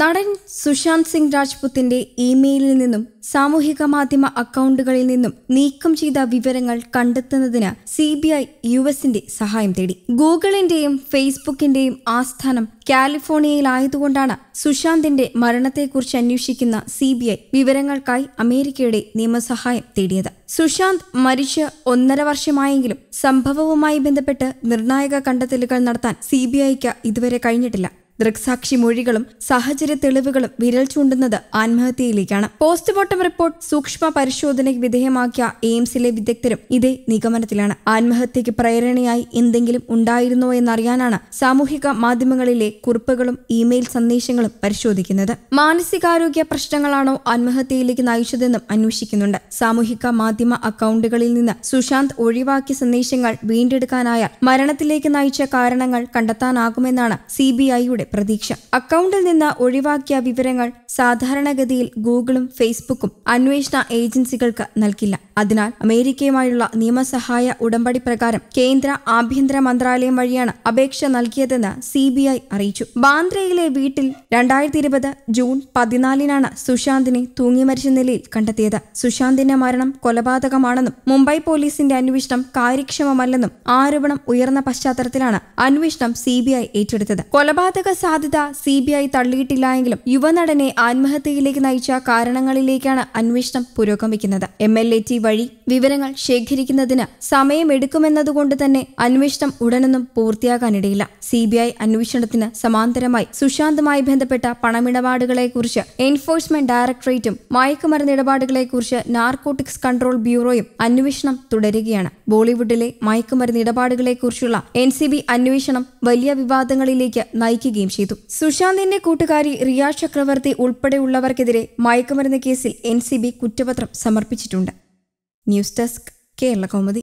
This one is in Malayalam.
നടൻ സുശാന്ത് സിംഗ് രാജ്പുത്തിന്റെ ഇമെയിലിൽ നിന്നും സാമൂഹിക മാധ്യമ അക്കൗണ്ടുകളിൽ നിന്നും നീക്കം ചെയ്ത വിവരങ്ങൾ കണ്ടെത്തുന്നതിന് സി ബി ഐ യു എസിന്റെ സഹായം തേടി ഗൂഗിളിന്റെയും ഫേസ്ബുക്കിന്റെയും ആസ്ഥാനം കാലിഫോർണിയയിലായതുകൊണ്ടാണ് സുശാന്തിന്റെ മരണത്തെക്കുറിച്ച് അന്വേഷിക്കുന്ന സി ബി ഐ വിവരങ്ങൾക്കായി അമേരിക്കയുടെ നിയമസഹായം തേടിയത് സുശാന്ത് മരിച്ച് ഒന്നര വർഷമായെങ്കിലും സംഭവവുമായി ബന്ധപ്പെട്ട് നിർണായക കണ്ടെത്തലുകൾ നടത്താൻ സി ബി ഐക്ക് ഇതുവരെ കഴിഞ്ഞിട്ടില്ല ദൃക്സാക്ഷി മൊഴികളും സാഹചര്യ തെളിവുകളും വിരൽ ചൂണ്ടുന്നത് ആത്മഹത്യയിലേക്കാണ് പോസ്റ്റ്മോർട്ടം റിപ്പോർട്ട് സൂക്ഷ്മ പരിശോധനയ്ക്ക് വിധേയമാക്കിയ എയിംസിലെ വിദഗ്ധരും ഇതേ നിഗമനത്തിലാണ് ആത്മഹത്യയ്ക്ക് പ്രേരണയായി എന്തെങ്കിലും ഉണ്ടായിരുന്നോ എന്നറിയാനാണ് സാമൂഹിക മാധ്യമങ്ങളിലെ കുറിപ്പുകളും ഇമെയിൽ സന്ദേശങ്ങളും പരിശോധിക്കുന്നത് മാനസികാരോഗ്യ പ്രശ്നങ്ങളാണോ ആത്മഹത്യയിലേക്ക് നയിച്ചതെന്നും അന്വേഷിക്കുന്നുണ്ട് സാമൂഹിക മാധ്യമ അക്കൗണ്ടുകളിൽ നിന്ന് സുശാന്ത് ഒഴിവാക്കിയ സന്ദേശങ്ങൾ വീണ്ടെടുക്കാനായാൽ മരണത്തിലേക്ക് നയിച്ച കാരണങ്ങൾ കണ്ടെത്താനാകുമെന്നാണ് സി ബി ഐയുടെ പ്രതീക്ഷ അക്കൗണ്ടിൽ നിന്ന് ഒഴിവാക്കിയ വിവരങ്ങൾ സാധാരണഗതിയിൽ ഗൂഗിളും ഫേസ്ബുക്കും അന്വേഷണ ഏജൻസികൾക്ക് നൽകില്ല അതിനാൽ അമേരിക്കയുമായുള്ള നിയമസഹായ ഉടമ്പടി പ്രകാരം കേന്ദ്ര ആഭ്യന്തര മന്ത്രാലയം വഴിയാണ് അപേക്ഷ നൽകിയതെന്ന് സി ബി ഐ അറിയിച്ചു ബാന്ദ്രയിലെ വീട്ടിൽ രണ്ടായിരത്തി ഇരുപത് ജൂൺ പതിനാലിനാണ് സുശാന്തിനെ തൂങ്ങിമരിച്ച നിലയിൽ കണ്ടെത്തിയത് സുശാന്തിന്റെ മരണം കൊലപാതകമാണെന്നും മുംബൈ പോലീസിന്റെ അന്വേഷണം കാര്യക്ഷമമല്ലെന്നും ആരോപണം ഉയർന്ന പശ്ചാത്തലത്തിലാണ് അന്വേഷണം സി ഏറ്റെടുത്തത് കൊലപാതക സാധ്യത സി ബി ഐ തള്ളിയിട്ടില്ലായെങ്കിലും യുവനടനെ ആത്മഹത്യയിലേക്ക് നയിച്ച കാരണങ്ങളിലേക്കാണ് അന്വേഷണം പുരോഗമിക്കുന്നത് എം എൽ എ ടി വഴി വിവരങ്ങൾ ശേഖരിക്കുന്നതിന് സമയമെടുക്കുമെന്നതുകൊണ്ട് തന്നെ അന്വേഷണം ഉടനൊന്നും പൂർത്തിയാകാനിടയില്ല സി ബി ഐ അന്വേഷണത്തിന് സമാന്തരമായി സുശാന്തുമായി ബന്ധപ്പെട്ട പണമിടപാടുകളെക്കുറിച്ച് എൻഫോഴ്സ്മെന്റ് ഡയറക്ടറേറ്റും മയക്കുമരുന്ന് ഇടപാടുകളെക്കുറിച്ച് നാർക്കോട്ടിക്സ് കൺട്രോൾ ബ്യൂറോയും അന്വേഷണം തുടരുകയാണ് ബോളിവുഡിലെ മയക്കുമരുന്ന് ഇടപാടുകളെക്കുറിച്ചുള്ള എൻ സി ബി അന്വേഷണം വലിയ വിവാദങ്ങളിലേക്ക് നയിക്കുകയും ചെയ്തു സുശാന്തിന്റെ കൂട്ടുകാരി റിയ ചക്രവർത്തി ഉൾപ്പെടെയുള്ളവർക്കെതിരെ മയക്കുമരുന്ന് കേസിൽ എൻ സി ബി കുറ്റപത്രം സമർപ്പിച്ചിട്ടുണ്ട് ന്യൂസ് ഡെസ്ക് കേരള കോമതി